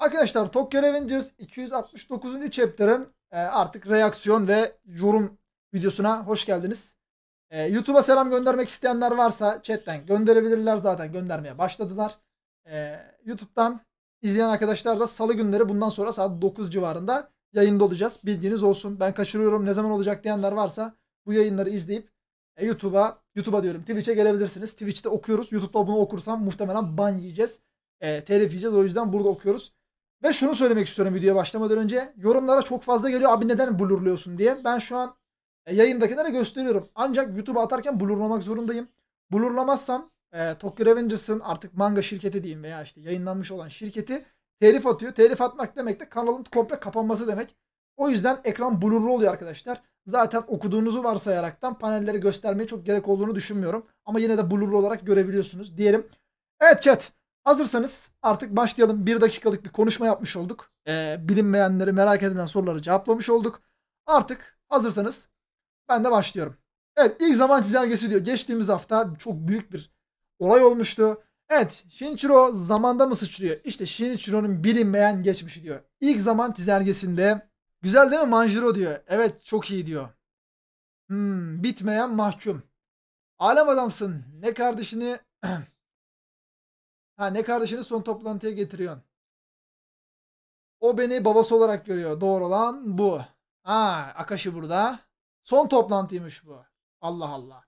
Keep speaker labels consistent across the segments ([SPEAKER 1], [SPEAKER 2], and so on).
[SPEAKER 1] Arkadaşlar Tokyo Revengers 269. chapter'ın e, artık reaksiyon ve yorum videosuna hoş geldiniz. E, YouTube'a selam göndermek isteyenler varsa chatten gönderebilirler zaten göndermeye başladılar. Ee, YouTube'dan izleyen arkadaşlar da salı günleri bundan sonra saat 9 civarında yayında olacağız. Bilginiz olsun. Ben kaçırıyorum ne zaman olacak diyenler varsa bu yayınları izleyip e, YouTube'a, YouTube'a diyorum Twitch'e gelebilirsiniz. Twitch'te okuyoruz. YouTube'da bunu okursam muhtemelen ban yiyeceğiz. E, telif yiyeceğiz. O yüzden burada okuyoruz. Ve şunu söylemek istiyorum videoya başlamadan önce. Yorumlara çok fazla geliyor abi neden blurluyorsun diye. Ben şu an e, yayındakilere gösteriyorum. Ancak YouTube'a atarken blurlamak zorundayım. Blurlamazsam e, Tokyo Revengers'ın artık manga şirketi diyeyim veya işte yayınlanmış olan şirketi telif atıyor. Telif atmak demek de kanalın komple kapanması demek. O yüzden ekran blurlu oluyor arkadaşlar. Zaten okuduğunuzu varsayaraktan panelleri göstermeye çok gerek olduğunu düşünmüyorum. Ama yine de blurlu olarak görebiliyorsunuz diyelim. Evet chat. Hazırsanız artık başlayalım. Bir dakikalık bir konuşma yapmış olduk. Ee, bilinmeyenleri, merak edilen soruları cevaplamış olduk. Artık hazırsanız ben de başlıyorum. Evet ilk zaman çizelgesi diyor. Geçtiğimiz hafta çok büyük bir olay olmuştu. Evet Shinichiro zamanda mı sıçrıyor? İşte Shinichiro'nun bilinmeyen geçmişi diyor. İlk zaman çizelgesinde güzel değil mi Manjiro diyor. Evet çok iyi diyor. Hmm, bitmeyen mahkum. Alem adamsın. Ne kardeşini Ha ne kardeşini son toplantıya getiriyorsun. O beni babası olarak görüyor. Doğru olan bu. Ha Akashi burada. Son toplantıymış bu. Allah Allah.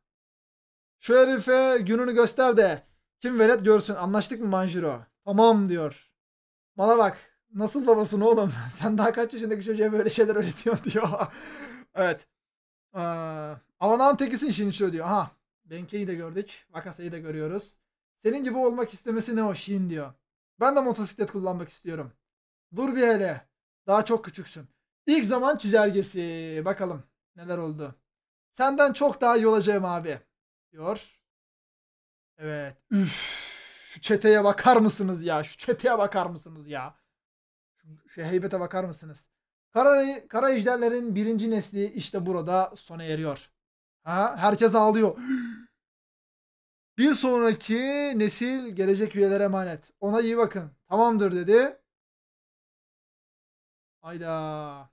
[SPEAKER 1] Şu herife gününü göster de kim velet görsün. Anlaştık mı Manjiro? Tamam diyor. Bana bak. Nasıl babasın oğlum? Sen daha kaç yaşındaki çocuğa böyle şeyler öğretiyorsun diyor. evet. Ee, Avanağın tekisin Shinichiro diyor. Aha. Benke'yi de gördük. Vakasa'yı da görüyoruz. Senin gibi olmak istemesi ne o Şin diyor. Ben de motosiklet kullanmak istiyorum. Dur bir hele. Daha çok küçüksün. İlk zaman çizelgesi. Bakalım neler oldu. Senden çok daha iyi olacağım abi. Diyor. Evet. Üf. Şu çeteye bakar mısınız ya? Şu çeteye bakar mısınız ya? Şu, şu heybete bakar mısınız? Kara, kara ejderlerin birinci nesli işte burada sona eriyor. Ha, herkes ağlıyor. Bir sonraki nesil gelecek üyelere emanet. Ona iyi bakın. Tamamdır dedi.
[SPEAKER 2] Hayda.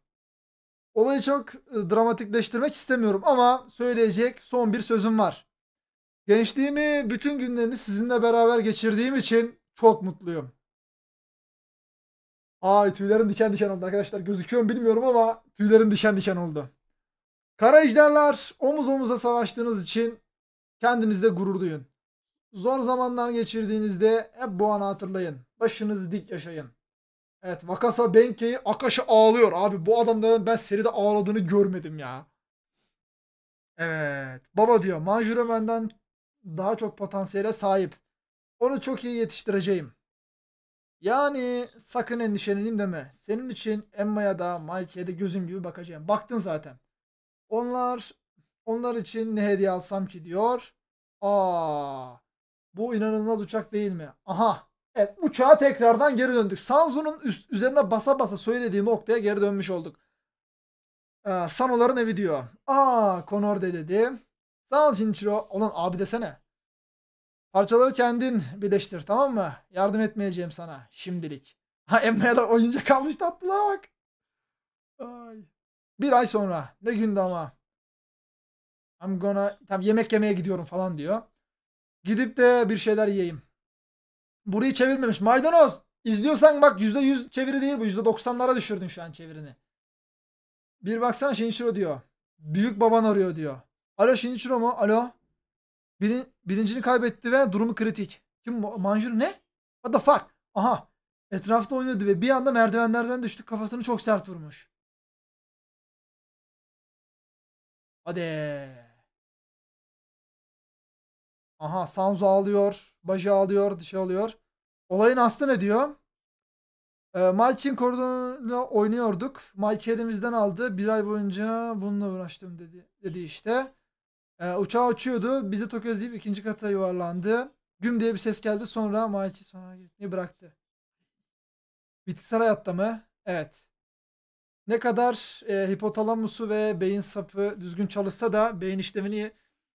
[SPEAKER 2] Olayı çok e, dramatikleştirmek istemiyorum ama söyleyecek son bir sözüm var. Gençliğimi
[SPEAKER 1] bütün günlerini sizinle beraber geçirdiğim için çok mutluyum. Ay tüylerim diken diken oldu arkadaşlar. Gözüküyor mu bilmiyorum ama tüylerim diken diken oldu. Kara ejderler omuz omuza savaştığınız için kendinizde gurur duyun. Zor zamanlar geçirdiğinizde hep bu anı hatırlayın. Başınız dik yaşayın. Evet Vakasa Benke'i Akaş'a ağlıyor. Abi bu adamdan ben seride ağladığını görmedim ya. Evet. Baba diyor Manjuro benden daha çok potansiyele sahip. Onu çok iyi yetiştireceğim. Yani sakın endişelenin deme. Senin için Emma'ya da Mikey'e de gözüm gibi bakacağım. Baktın zaten. Onlar onlar için ne hediye alsam ki diyor. Aa, bu inanılmaz uçak değil mi? Aha. Evet uçağa tekrardan geri döndük. Sanzu'nun üst, üzerine basa basa söylediği noktaya geri dönmüş olduk. Ee, Sanoların evi diyor. Aa de dedi. Sağ ol Shinichiro. Olan abi desene. Parçaları kendin birleştir tamam mı? Yardım etmeyeceğim sana şimdilik. Ha Emma'ya da oyuncak kalmış tatlılığa bak. Ay. Bir ay sonra. Ne gündü ama. I'm gonna... Tam yemek yemeye gidiyorum falan diyor. Gidip de bir şeyler yiyeyim. Burayı çevirmemiş. Maydanoz izliyorsan bak %100 çeviri değil bu. %90'lara düşürdün şu an çevirini. Bir baksana Shinichiro diyor. Büyük baban arıyor diyor. Alo Shinichiro mu? Alo. Bilin, bilincini kaybetti ve durumu kritik. Kim Manjur ne? What the fuck? Aha. Etrafta oynuyordu
[SPEAKER 2] ve bir anda merdivenlerden düştü. Kafasını çok sert vurmuş. Hadi. Aha sanzu alıyor. Başı alıyor. Dışı alıyor. Olayın aslı ne diyor?
[SPEAKER 1] E, Mike'in koridorunu oynuyorduk. Mike elimizden aldı. Bir ay boyunca bununla uğraştım dedi, dedi işte. E, uçağa uçuyordu. Bizi tökezleyip ikinci kata yuvarlandı. Güm diye bir ses geldi. Sonra Mike'i sonra gitmeyi bıraktı. Bitkisel hayatta mı? Evet. Ne kadar e, hipotalamusu ve beyin sapı düzgün çalışsa da beyin işlevini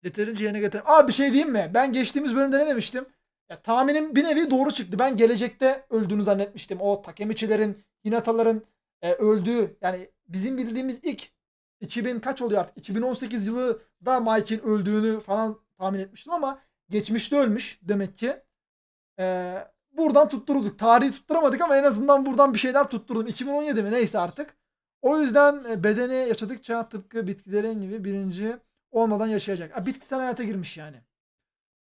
[SPEAKER 1] Yeterince yerine getir. Aa bir şey diyeyim mi? Ben geçtiğimiz bölümde ne demiştim? Ya, tahminim bir nevi doğru çıktı. Ben gelecekte öldüğünü zannetmiştim. O Takemichi'lerin, Hinataların e, öldüğü yani bizim bildiğimiz ilk 2000 kaç oluyor artık? 2018 yılı da Mike'in öldüğünü falan tahmin etmiştim ama geçmişte ölmüş demek ki. Ee, buradan tutturduk. Tarihi tutturamadık ama en azından buradan bir şeyler tutturdum. 2017 mi neyse artık. O yüzden e, bedeni yaşadıkça tıpkı bitkilerin gibi birinci olmadan yaşayacak. Ha, bitkisel hayata girmiş yani.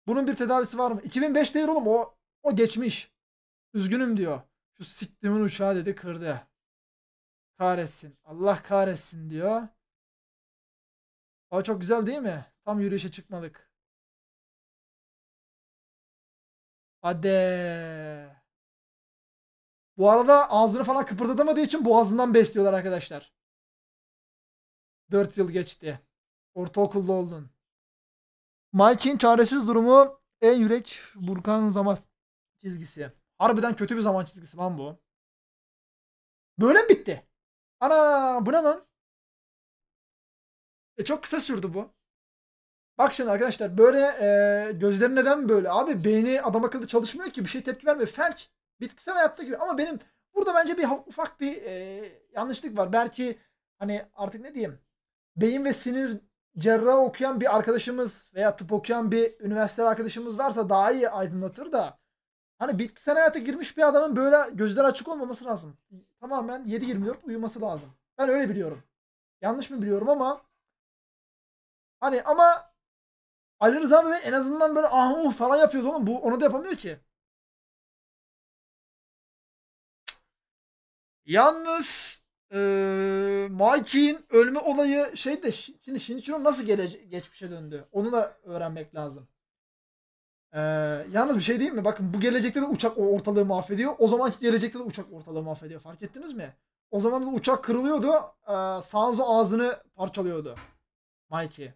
[SPEAKER 1] Bunun bir tedavisi var mı? 2005 değil oğlum o o geçmiş. Üzgünüm diyor. Şu siktimin
[SPEAKER 2] uçağı dedi kırdı. Kahretsin. Allah kahretsin diyor. Ama çok güzel değil mi? Tam yürüyüşe çıkmadık. Hadi. Bu arada ağzını falan kıpırdatamadığı için boğazından besliyorlar arkadaşlar. 4
[SPEAKER 1] yıl geçti. Ortaokulda oldun. Mike'in çaresiz durumu
[SPEAKER 2] en yürek burkan zaman çizgisi. Harbiden kötü bir zaman çizgisi lan bu. Böyle mi bitti. Ana bu ne lan? E, çok kısa sürdü bu. Bak şimdi arkadaşlar böyle e, gözleri
[SPEAKER 1] neden böyle? Abi beyni adam akıllı çalışmıyor ki bir şey tepki vermiyor. Felç. Bitkisel hayatta gibi. Ama benim burada bence bir ufak bir e, yanlışlık var. Belki hani artık ne diyeyim? Beyin ve sinir cerrah okuyan bir arkadaşımız veya tıp okuyan bir üniversite arkadaşımız varsa daha iyi aydınlatır da hani bitkisel hayata girmiş bir adamın böyle gözler açık olmaması lazım. Tamamen 7-24 uyuması lazım. Ben öyle biliyorum. Yanlış mı biliyorum ama
[SPEAKER 2] hani ama Ali Rıza Bey en azından böyle ah uh falan yapıyordu oğlum. Bu onu da yapamıyor ki. Yalnız ee, Maiki'nin ölme olayı şey
[SPEAKER 1] de şimdi Shinichiro nasıl gele, geçmişe döndü? Onu da öğrenmek lazım. Ee, yalnız bir şey değil mi? Bakın bu gelecekte de uçak ortalığı mahvediyor. O zamanki gelecekte de uçak ortalığı mahvediyor. Fark ettiniz mi? O zaman da uçak kırılıyordu. Ee, Sanzo ağzını parçalıyordu. Mikey.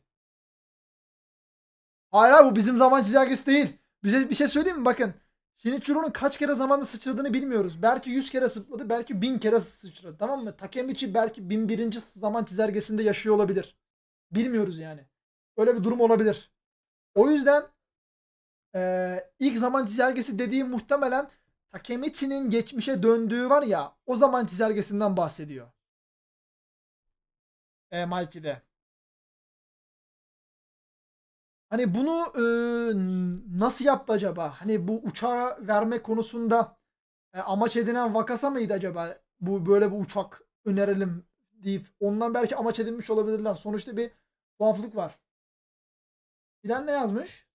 [SPEAKER 1] Hayır abi bu bizim zaman çizelgesi değil. Bize bir şey söyleyeyim mi? Bakın Shinichiro'nun kaç kere zamanda sıçradığını bilmiyoruz. Belki 100 kere sıpladı, belki 1000 kere sıçradı. Tamam mı? Takemichi belki 1001. zaman çizelgesinde yaşıyor olabilir. Bilmiyoruz yani. Öyle bir durum olabilir. O yüzden e, ilk zaman çizelgesi dediği muhtemelen Takemichi'nin geçmişe döndüğü var
[SPEAKER 2] ya o zaman çizelgesinden bahsediyor. E, Mikey'de. Hani bunu e,
[SPEAKER 1] nasıl yaptı acaba? Hani bu uçağı verme konusunda e, amaç edinen Vakasa mıydı acaba? Bu böyle bir uçak önerelim deyip ondan belki amaç edinmiş olabilirler. Sonuçta bir tuhaflık var. Bilen ne yazmış?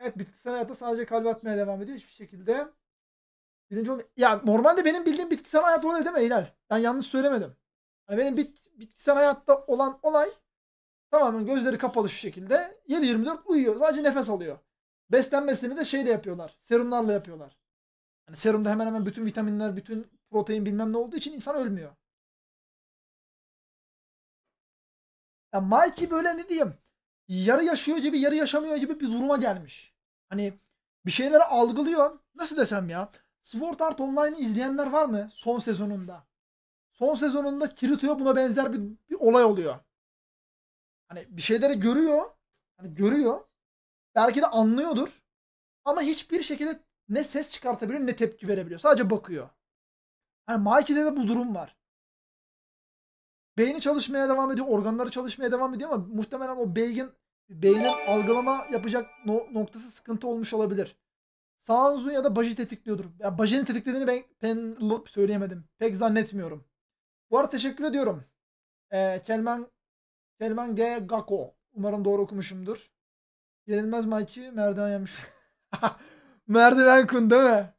[SPEAKER 1] Evet bitkisel hayatta sadece kalbe atmaya devam ediyor. Hiçbir şekilde birinci olmuyor. Ya normalde benim bildiğim bitkisel hayat öyle değil mi İler? Ben yanlış söylemedim. Yani benim bit, bitkisel hayatta olan olay Tamamen gözleri kapalı şu şekilde. 7-24 uyuyor. Sadece nefes alıyor. Beslenmesini de şeyle yapıyorlar. Serumlarla yapıyorlar. Yani serumda hemen hemen bütün vitaminler, bütün
[SPEAKER 2] protein bilmem ne olduğu için insan ölmüyor. Ya Mikey böyle ne diyeyim? Yarı yaşıyor gibi, yarı yaşamıyor gibi bir duruma gelmiş.
[SPEAKER 1] Hani bir şeyleri algılıyor. Nasıl desem ya? Sword Art Online'ı izleyenler var mı son sezonunda? Son sezonunda Kirito'ya buna benzer bir, bir olay oluyor. Hani bir şeyleri görüyor. Hani görüyor. Belki de anlıyordur. Ama hiçbir şekilde ne ses çıkartabiliyor ne tepki verebiliyor. Sadece bakıyor. Hani Mikey'de de bu durum var. Beyni çalışmaya devam ediyor. Organları çalışmaya devam ediyor ama muhtemelen o beynin, beynin algılama yapacak no, noktası sıkıntı olmuş olabilir. Sağ uzun ya da başı tetikliyordur. Ya yani bajını tetiklediğini ben, ben söyleyemedim. Pek zannetmiyorum. Bu arada teşekkür ediyorum. Ee, Kelmen Kelman G. Gako. Umarım doğru okumuşumdur. Yenilmez Mikey merdiven yemiş. merdiven kun değil mi?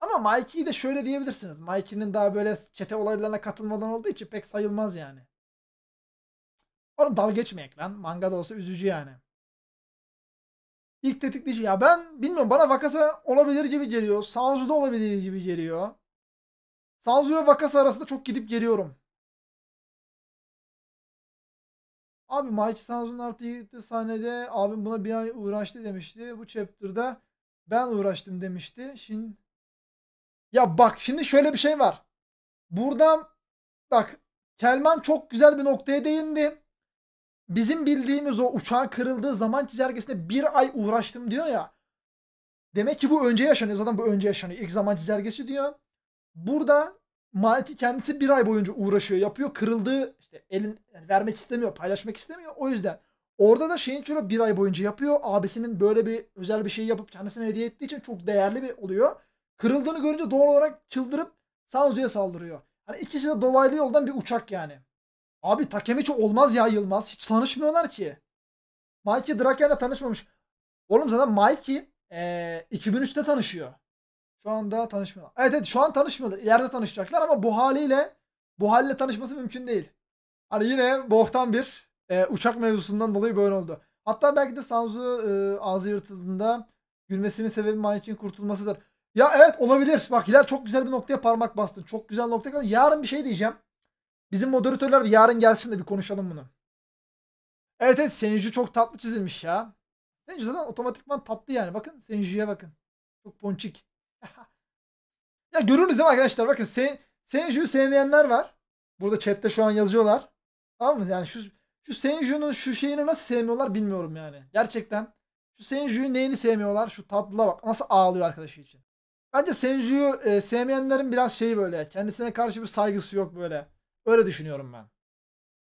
[SPEAKER 1] Ama Mikey'yi de şöyle diyebilirsiniz. Mikey'nin daha böyle çete olaylarına katılmadan olduğu için pek sayılmaz yani. Oğlum dal geçmeyek lan. Manga da olsa üzücü yani. İlk tetikleyici ya ben bilmiyorum bana vakası olabilir gibi geliyor. Sanzu'da olabilir gibi geliyor. Sanzu ve vakası arasında çok gidip geliyorum. Abi Mike Sanz'un artı yedi sahnede abim buna bir ay uğraştı demişti. Bu chapter'da ben uğraştım demişti. Şimdi ya bak şimdi şöyle bir şey var. Buradan bak Kelman çok güzel bir noktaya değindi. Bizim bildiğimiz o uçağın kırıldığı zaman çizelgesinde bir ay uğraştım diyor ya. Demek ki bu önce yaşanıyor. Zaten bu önce yaşanıyor. İlk zaman çizelgesi diyor. Burada Maliki kendisi bir ay boyunca uğraşıyor, yapıyor. Kırıldığı işte elin yani vermek istemiyor, paylaşmak istemiyor. O yüzden orada da Shinichiro bir ay boyunca yapıyor. Abisinin böyle bir özel bir şey yapıp kendisine hediye ettiği için çok değerli bir oluyor. Kırıldığını görünce doğal olarak çıldırıp Sanzu'ya saldırıyor. Hani ikisi de dolaylı yoldan bir uçak yani. Abi Takemichi olmaz ya Yılmaz. Hiç tanışmıyorlar ki. Mikey Draken'le tanışmamış. Oğlum zaten Mikey ee, 2003'te tanışıyor. Şu anda tanışmıyorlar. Evet evet şu an tanışmıyorlar. İleride tanışacaklar ama bu haliyle bu halle tanışması mümkün değil. Hani yine boktan bir e, uçak mevzusundan dolayı böyle oldu. Hatta belki de Sanzu e, ağzı yırtıldığında gülmesinin sebebi Mike'in kurtulmasıdır. Ya evet olabilir. Bak Hilal çok güzel bir noktaya parmak bastın. Çok güzel noktaya kadar. Yarın bir şey diyeceğim. Bizim moderatörler yarın gelsin de bir konuşalım bunu. Evet evet Senju çok tatlı çizilmiş ya. Senju zaten otomatikman tatlı yani. Bakın Senju'ya bakın. Çok ponçik. Ya görürüz değil mi arkadaşlar? Bakın sen, Senju'yu sevmeyenler var. Burada chatte şu an yazıyorlar. Tamam mı? Yani şu şu Senju'nun şu şeyini nasıl sevmiyorlar bilmiyorum yani. Gerçekten. Şu Senju'yu neyini sevmiyorlar? Şu tatlıla bak. Nasıl ağlıyor arkadaşı için. Bence Senju'yu e, sevmeyenlerin biraz şeyi böyle. Kendisine karşı bir saygısı yok böyle. Öyle düşünüyorum ben.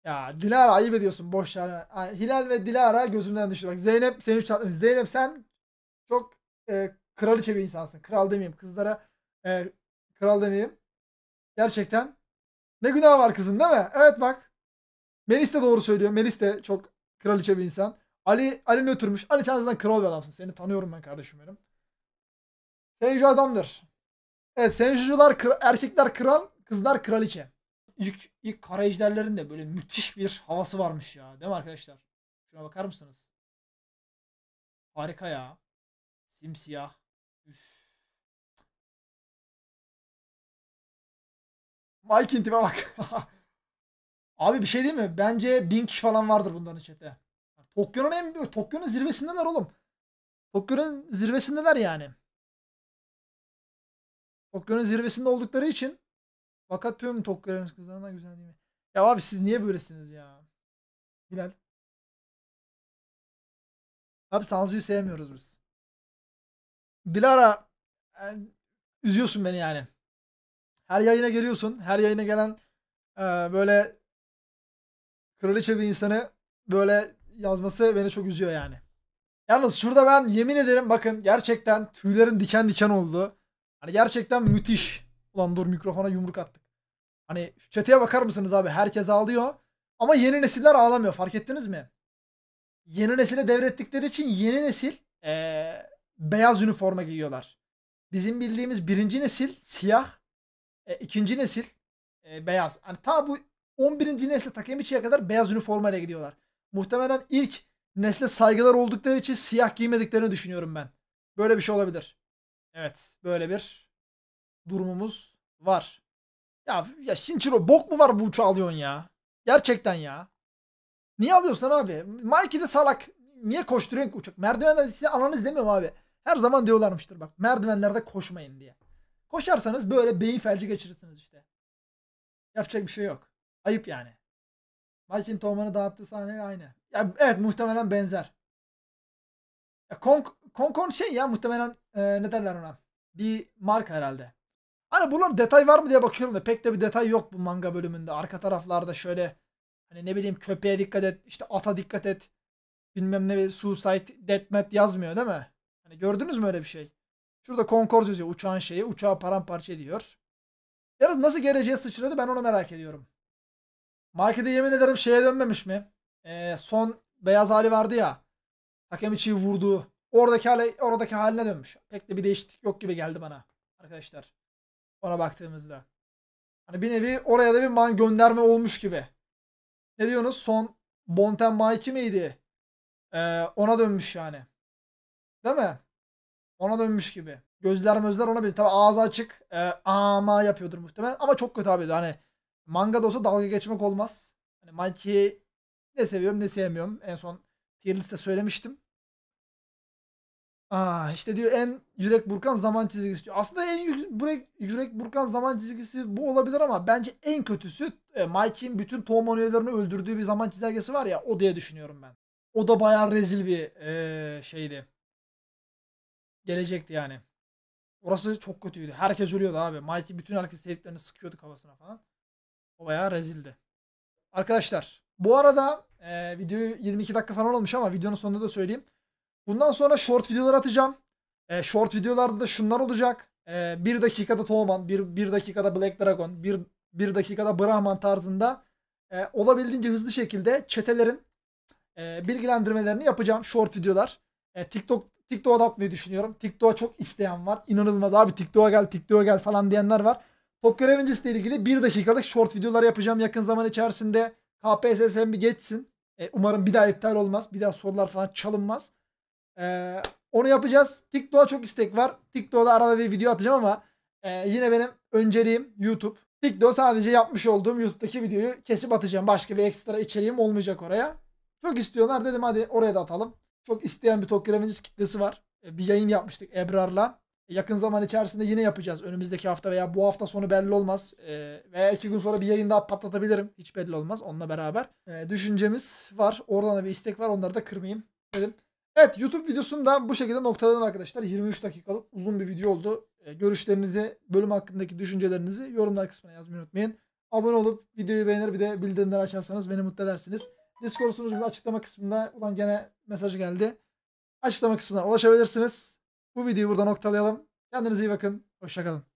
[SPEAKER 1] Ya Dilara ayıp ediyorsun boş yani. Hilal ve Dilara gözümden düştü. Bak Zeynep seni çatlamış. Zeynep sen çok e, kraliçe bir insansın. Kral demeyeyim. Kızlara e, kral demeyeyim. Gerçekten ne günah var kızın değil mi? Evet bak. Melis de doğru söylüyor. Melis de çok kraliçe bir insan. Ali Ali nötrmüş. Ali sen zaten kral bir adamsın. Seni tanıyorum ben kardeşim benim. Senju adamdır. Evet senjucular kral, erkekler kral, kızlar kraliçe. İlk, ilk kara ejderlerin de böyle müthiş bir
[SPEAKER 2] havası varmış ya. Değil mi arkadaşlar? Şuna bakar mısınız? Harika ya. Simsiyah. Üf. Mike intiba bak. Abi bir şey değil mi?
[SPEAKER 1] Bence bin kişi falan vardır bunların chat'e. Tokyo'nun en büyük, Tokyo'nun zirvesindeler oğlum. Tokyo'nun zirvesindeler yani. Tokyo'nun zirvesinde
[SPEAKER 2] oldukları için fakat tüm Tokyo'nun kızlarından güzel değil mi? Ya abi siz niye böylesiniz ya? Bilal. Abi Sanzu'yu sevmiyoruz biz. Dilara yani, e, üzüyorsun beni yani. Her yayına geliyorsun. Her yayına gelen e, böyle
[SPEAKER 1] kraliçe bir insanı böyle yazması beni çok üzüyor yani. Yalnız şurada ben yemin ederim bakın gerçekten tüylerin diken diken oldu. Hani gerçekten müthiş. Ulan dur mikrofona yumruk attık. Hani çeteye bakar mısınız abi? Herkes ağlıyor. Ama yeni nesiller ağlamıyor. Fark ettiniz mi? Yeni nesile devrettikleri için yeni nesil ee, beyaz üniforma giyiyorlar. Bizim bildiğimiz birinci nesil siyah e, ikinci nesil e, beyaz. Yani ta bu 11. nesle Takemichi'ye kadar beyaz üniformayla gidiyorlar. Muhtemelen ilk nesle saygılar oldukları için siyah giymediklerini düşünüyorum ben. Böyle bir şey olabilir. Evet böyle bir durumumuz var. Ya, ya Shinchiro bok mu var bu uçağı alıyorsun ya? Gerçekten ya. Niye alıyorsun abi? Mikey de salak. Niye koşturuyorsun ki uçak? Merdivenlerde size ananız demiyorum abi. Her zaman diyorlarmıştır bak. Merdivenlerde koşmayın diye. Koşarsanız böyle beyin felci geçirirsiniz işte. Yapacak bir şey yok. Ayıp yani. Mike'in Toma'nı dağıttığı sahneyle aynı. Ya, evet muhtemelen benzer. Ya, Kong, Kong Kong şey ya muhtemelen e, ne derler ona? Bir marka herhalde. Hani bunun detay var mı diye bakıyorum da pek de bir detay yok bu manga bölümünde. Arka taraflarda şöyle hani ne bileyim köpeğe dikkat et, işte ata dikkat et. Bilmem ne suicide, deathmatch yazmıyor değil mi? Hani gördünüz mü öyle bir şey? Şurada Concorde yazıyor uçağın şeyi. Uçağı paramparça ediyor. Yarın nasıl geleceğe sıçradı ben onu merak ediyorum. Markete yemin ederim şeye dönmemiş mi? Ee, son beyaz hali vardı ya. Hakem içi vurdu. Oradaki, hale, oradaki haline dönmüş. Pek de bir değişiklik yok gibi geldi bana. Arkadaşlar. Ona baktığımızda. Hani bir nevi oraya da bir man gönderme olmuş gibi. Ne diyorsunuz? Son Bonten Mike miydi? Ee, ona dönmüş yani. Değil mi? Ona dönmüş gibi. Gözler mözler ona benziyor. Tabi ağzı açık. E, ama yapıyordur muhtemelen. Ama çok kötü abi. Hani manga da olsa dalga geçmek olmaz. Hani Mikey'i ne seviyorum ne sevmiyorum. En son tier liste söylemiştim. Aa, ah, işte diyor en yürek burkan zaman çizgisi diyor. Aslında en yürek, yürek burkan zaman çizgisi bu olabilir ama bence en kötüsü e, Mikey'in bütün Tom üyelerini öldürdüğü bir zaman çizelgesi var ya o diye düşünüyorum ben. O da bayağı rezil bir e, şeydi gelecekti yani. Orası çok kötüydü. Herkes ölüyordu abi. Mikey bütün herkes sevdiklerini sıkıyordu kafasına falan. O bayağı rezildi. Arkadaşlar bu arada e, videoyu 22 dakika falan olmuş ama videonun sonunda da söyleyeyim. Bundan sonra short videolar atacağım. E, short videolarda da şunlar olacak. E, 1 dakikada toman bir bir dakikada Black Dragon, bir bir dakikada Brahman tarzında e, olabildiğince hızlı şekilde çetelerin e, bilgilendirmelerini yapacağım. Short videolar. E, TikTok TikTok'a da atmayı düşünüyorum. TikTok'a çok isteyen var. İnanılmaz abi TikTok'a gel TikTok'a gel falan diyenler var. Tokyo ile ilgili 1 dakikalık short videolar yapacağım yakın zaman içerisinde. KPSS'm bir geçsin. E, umarım bir daha iptal olmaz. Bir daha sorular falan çalınmaz. E, onu yapacağız. TikTok'a çok istek var. TikTok'da arada bir video atacağım ama e, yine benim önceliğim YouTube. TikTok sadece yapmış olduğum YouTube'daki videoyu kesip atacağım. Başka bir ekstra içeriğim olmayacak oraya. Çok istiyorlar dedim hadi oraya da atalım çok isteyen bir Tokyo Revengers kitlesi var. E, bir yayın yapmıştık Ebrar'la. E, yakın zaman içerisinde yine yapacağız. Önümüzdeki hafta veya bu hafta sonu belli olmaz. E, veya iki gün sonra bir yayın daha patlatabilirim. Hiç belli olmaz onunla beraber. E, düşüncemiz var. Oradan da bir istek var. Onları da kırmayayım dedim. Evet YouTube videosunu da bu şekilde noktaladım arkadaşlar. 23 dakikalık uzun bir video oldu. görüşlerinizi, bölüm hakkındaki düşüncelerinizi yorumlar kısmına yazmayı unutmayın. Abone olup videoyu beğenir bir de bildirimleri açarsanız beni mutlu edersiniz. Discord sunucumuz açıklama kısmında. Ulan gene mesajı geldi. Açıklama kısmına ulaşabilirsiniz. Bu videoyu burada noktalayalım. Kendinize iyi bakın. Hoşçakalın.